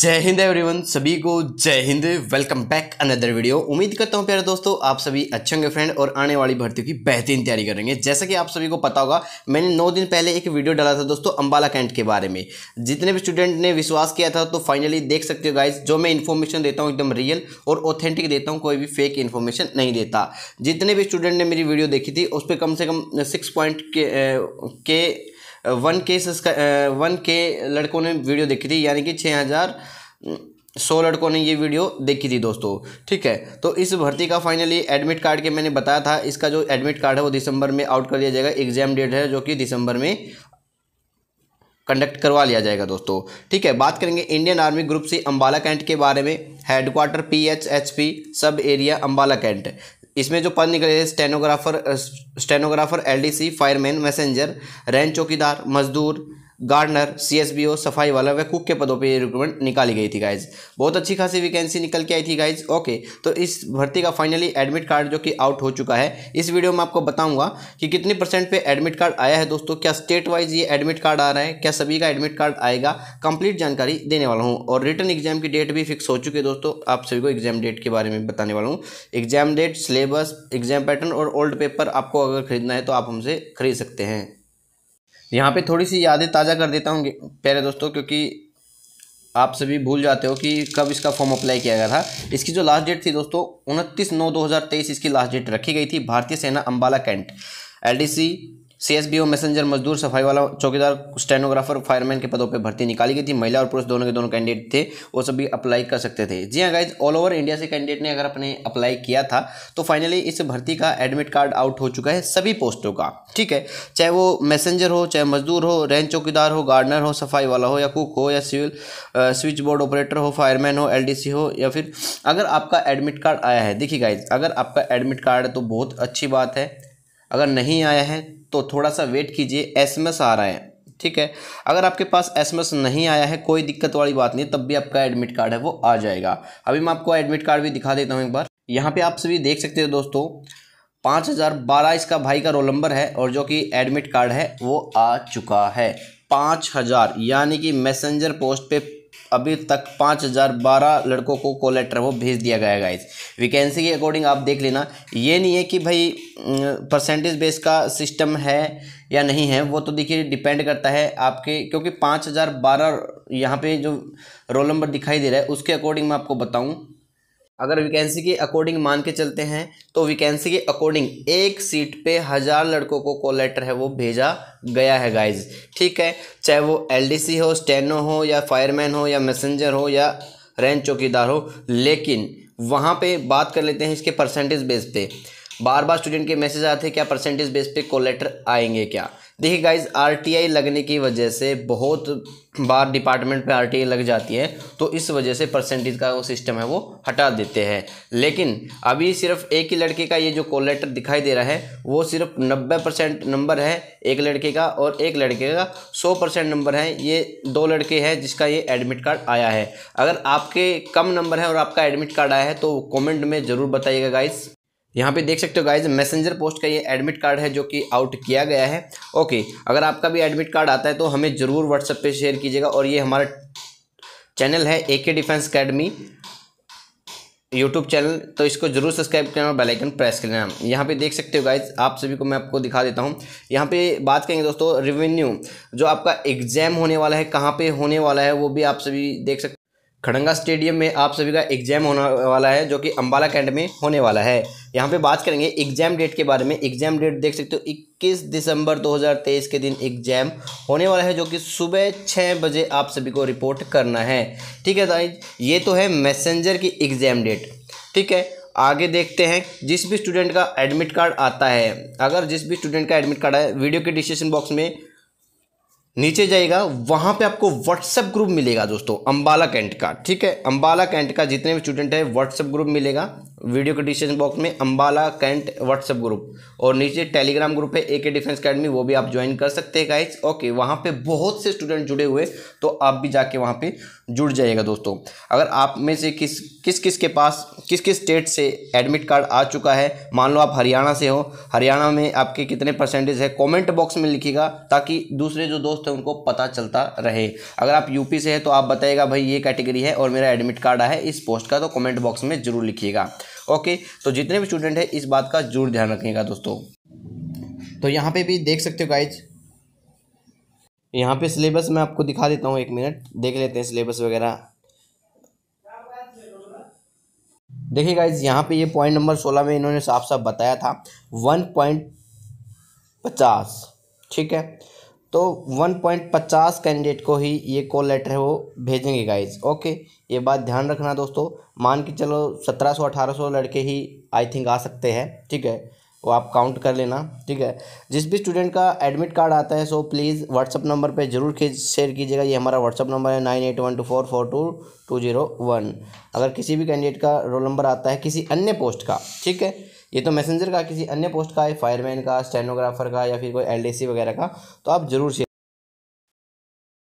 जय हिंद एवरीवन सभी को जय हिंद वेलकम बैक अनदर वीडियो उम्मीद करता हूं प्यारे दोस्तों आप सभी अच्छे होंगे फ्रेंड और आने वाली भर्ती की बेहतरीन तैयारी करेंगे जैसा कि आप सभी को पता होगा मैंने नौ दिन पहले एक वीडियो डाला था दोस्तों अंबाला कैंट के बारे में जितने भी स्टूडेंट ने विश्वास किया था तो फाइनली देख सकते हो गाइज जो मैं इन्फॉर्मेशन देता हूँ एकदम रियल और ऑथेंटिक देता हूँ कोई भी फेक इन्फॉर्मेशन नहीं देता जितने भी स्टूडेंट ने मेरी वीडियो देखी थी उस पर कम से कम सिक्स पॉइंट के वन के वन के लड़कों ने वीडियो देखी थी यानी कि छः हज़ार सौ लड़कों ने ये वीडियो देखी थी दोस्तों ठीक है तो इस भर्ती का फाइनली एडमिट कार्ड के मैंने बताया था इसका जो एडमिट कार्ड है वो दिसंबर में आउट कर दिया जाएगा एग्जाम डेट है जो कि दिसंबर में कंडक्ट करवा लिया जाएगा दोस्तों ठीक है बात करेंगे Indian army group C Ambala cantt के बारे में headquarter P H H P sub area Ambala cantt इसमें जो पद निकले stenographer stenographer LDC fireman messenger रैन चौकीदार मजदूर gardener C S B O सफाई वाला व कुक के पदों पे ये रिक्रूटमेंट निकाली गई थी गाइज बहुत अच्छी खासी वैकेंसी निकल के आई थी गाइज ओके तो इस भर्ती का फाइनली एडमिट कार्ड जो कि आउट हो चुका है इस वीडियो में आपको बताऊंगा कि कितने परसेंट पे एडमिट कार्ड आया है दोस्तों क्या स्टेट वाइज ये एडमिट कार्ड आ रहा है क्या सभी का एडमिट कार्ड आएगा कंप्लीट जानकारी देने वाला हूँ और रिटर्न एग्जाम की डेट भी फिक्स हो चुकी है दोस्तों आप सभी को एग्जाम डेट के बारे में बताने वाला हूँ exam date syllabus exam pattern और ओल्ड पेपर आपको अगर खरीदना है तो आप हमसे खरीद सकते हैं यहाँ पे थोड़ी सी यादें ताज़ा कर देता हूँ प्यारे दोस्तों क्योंकि आप सभी भूल जाते हो कि कब इसका फॉर्म अप्लाई किया गया था इसकी जो लास्ट डेट थी दोस्तों उनतीस नौ 2023 इसकी लास्ट डेट रखी गई थी भारतीय सेना Ambala cantt LDC C S B O messenger मजदूर सफाई वाला चौकीदार स्टेनोग्राफर फायरमैन के पदों पर भर्ती निकाली गई थी महिला और पुरुष दोनों के दोनों कैंडिडेट थे वो सभी अप्लाई कर सकते थे जी हाँ गाइज ऑल ओवर इंडिया से कैंडिडेट ने अगर अपने अप्लाई किया था तो फाइनली इस भर्ती का एडमिट कार्ड आउट हो चुका है सभी पोस्टों का ठीक है चाहे वो मैसेंजर हो चाहे मजदूर हो रेंज चौकीदार हो गार्डनर हो सफाई वाला हो या कुक हो या सिविल स्विच बोर्ड ऑपरेटर हो फायरमैन हो एल हो या फिर अगर आपका एडमिट कार्ड आया है देखिए गाइज अगर आपका एडमिट कार्ड है तो बहुत अच्छी बात है अगर नहीं आया है तो थोड़ा सा वेट कीजिए एसएमएस आ रहा है ठीक है अगर आपके पास एसएमएस नहीं आया है कोई दिक्कत वाली बात नहीं तब भी आपका एडमिट कार्ड है वो आ जाएगा अभी मैं आपको एडमिट कार्ड भी दिखा देता हूँ एक बार यहाँ पर आप सभी देख सकते हो दोस्तों पाँच इसका भाई का रोल नंबर है और जो कि एडमिट कार्ड है वो आ चुका है पाँच हज़ार यानी कि मैसेंजर पोस्ट पे अभी तक पाँच हज़ार बारह लड़कों को कॉल लेटर वो भेज दिया गया है इस वैकेंसी के अकॉर्डिंग आप देख लेना ये नहीं है कि भाई परसेंटेज बेस का सिस्टम है या नहीं है वो तो देखिए डिपेंड करता है आपके क्योंकि पाँच हज़ार बारह यहाँ पर जो रोल नंबर दिखाई दे रहा है उसके अकॉर्डिंग मैं आपको बताऊँ अगर वैकेंसी के अकॉर्डिंग मान के चलते हैं तो वैकेंसी के अकॉर्डिंग एक सीट पे हज़ार लड़कों को कॉल लेटर है वो भेजा गया है गाइज ठीक है चाहे वो एलडीसी हो स्टेनो हो या फायरमैन हो या मैसेंजर हो या रेंज चौकीदार हो लेकिन वहाँ पे बात कर लेते हैं इसके परसेंटेज बेस पे बार बार स्टूडेंट के मैसेज आते हैं क्या परसेंटेज बेस पे कॉल लेटर आएंगे क्या देखिए गाइज आरटीआई लगने की वजह से बहुत बार डिपार्टमेंट पे आरटीआई लग जाती है तो इस वजह से परसेंटेज का वो सिस्टम है वो हटा देते हैं लेकिन अभी सिर्फ एक ही लड़के का ये जो कॉल लेटर दिखाई दे रहा है वो सिर्फ नब्बे परसेंट नंबर है एक लड़के का और एक लड़के का सौ परसेंट नंबर है ये दो लड़के हैं जिसका ये एडमिट कार्ड आया है अगर आपके कम नंबर है और आपका एडमिट कार्ड आया है तो कॉमेंट में ज़रूर बताइएगा गाइज़ यहाँ पे देख सकते हो गाइज मैसेंजर पोस्ट का ये एडमिट कार्ड है जो कि आउट किया गया है ओके अगर आपका भी एडमिट कार्ड आता है तो हमें ज़रूर व्हाट्सएप पे शेयर कीजिएगा और ये हमारा चैनल है ए के डिफेंस अकेडमी यूट्यूब चैनल तो इसको जरूर सब्सक्राइब करना और बेलाइकन प्रेस कर लेना यहाँ पे देख सकते हो गाइज आप सभी को मैं आपको दिखा देता हूँ यहाँ पे बात करेंगे दोस्तों रिवेन्यू जो आपका एग्जाम होने वाला है कहाँ पर होने वाला है वो भी आप सभी देख सकते खड़ंगा स्टेडियम में आप सभी का एग्जाम होने वाला है जो कि अम्बाला कैंट में होने वाला है यहाँ पे बात करेंगे एग्जाम डेट के बारे में एग्जाम डेट देख सकते हो 21 दिसंबर 2023 के दिन एग्जाम होने वाला है जो कि सुबह छः बजे आप सभी को रिपोर्ट करना है ठीक है गाइज ये तो है मैसेंजर की एग्जाम डेट ठीक है आगे देखते हैं जिस भी स्टूडेंट का एडमिट कार्ड आता है अगर जिस भी स्टूडेंट का एडमिट कार्ड है वीडियो के डिस्क्रिप्शन बॉक्स में नीचे जाएगा वहाँ पे आपको व्हाट्सएप ग्रुप मिलेगा दोस्तों अंबाला कैंट का ठीक है अंबाला कैंट का जितने भी स्टूडेंट है व्हाट्सएप ग्रुप मिलेगा वीडियो के डिस्क्रिप्शन बॉक्स में अम्बाला कैंट व्हाट्सएप ग्रुप और नीचे टेलीग्राम ग्रुप है ए के डिफेंस अकेडमी वो भी आप ज्वाइन कर सकते हैं गाइज ओके वहाँ पे बहुत से स्टूडेंट जुड़े हुए तो आप भी जाके वहाँ पे जुड़ जाइएगा दोस्तों अगर आप में से किस किस किस के पास किस किस स्टेट से एडमिट कार्ड आ चुका है मान लो आप हरियाणा से हो हरियाणा में आपके कितने परसेंटेज है कॉमेंट बॉक्स में लिखिएगा ताकि दूसरे जो दोस्त हैं उनको पता चलता रहे अगर आप यूपी से हैं तो आप बताइएगा भाई ये कैटेगरी है और मेरा एडमिट कार्ड आया है इस पोस्ट का तो कॉमेंट बॉक्स में ज़रूर लिखिएगा ओके तो जितने भी स्टूडेंट हैं इस बात का जरूर ध्यान रखिएगा दोस्तों तो यहाँ पे भी देख सकते हो गाइज यहाँ पे सिलेबस मैं आपको दिखा देता हूँ एक मिनट देख लेते हैं सिलेबस वगैरह देखिए गाइज यहाँ पे ये पॉइंट नंबर सोलह में इन्होंने साफ साफ बताया था वन पॉइंट पचास ठीक है तो 1.50 कैंडिडेट को ही ये कॉल लेटर है वो भेजेंगे गाइज ओके ये बात ध्यान रखना दोस्तों मान के चलो 1700 1800 लड़के ही आई थिंक आ सकते हैं ठीक है वो आप काउंट कर लेना ठीक है जिस भी स्टूडेंट का एडमिट कार्ड आता है सो प्लीज़ व्हाट्सअप नंबर पे जरूर शेयर कीजिएगा ये हमारा व्हाट्सअप नंबर है nine eight one two four four two two zero one अगर किसी भी कैंडिडेट का रोल नंबर आता है किसी अन्य पोस्ट का ठीक है ये तो मैसेंजर का किसी अन्य पोस्ट का है फायरमैन का स्टेनोग्राफर का या फिर कोई एल वगैरह का तो आप जरूर शेयर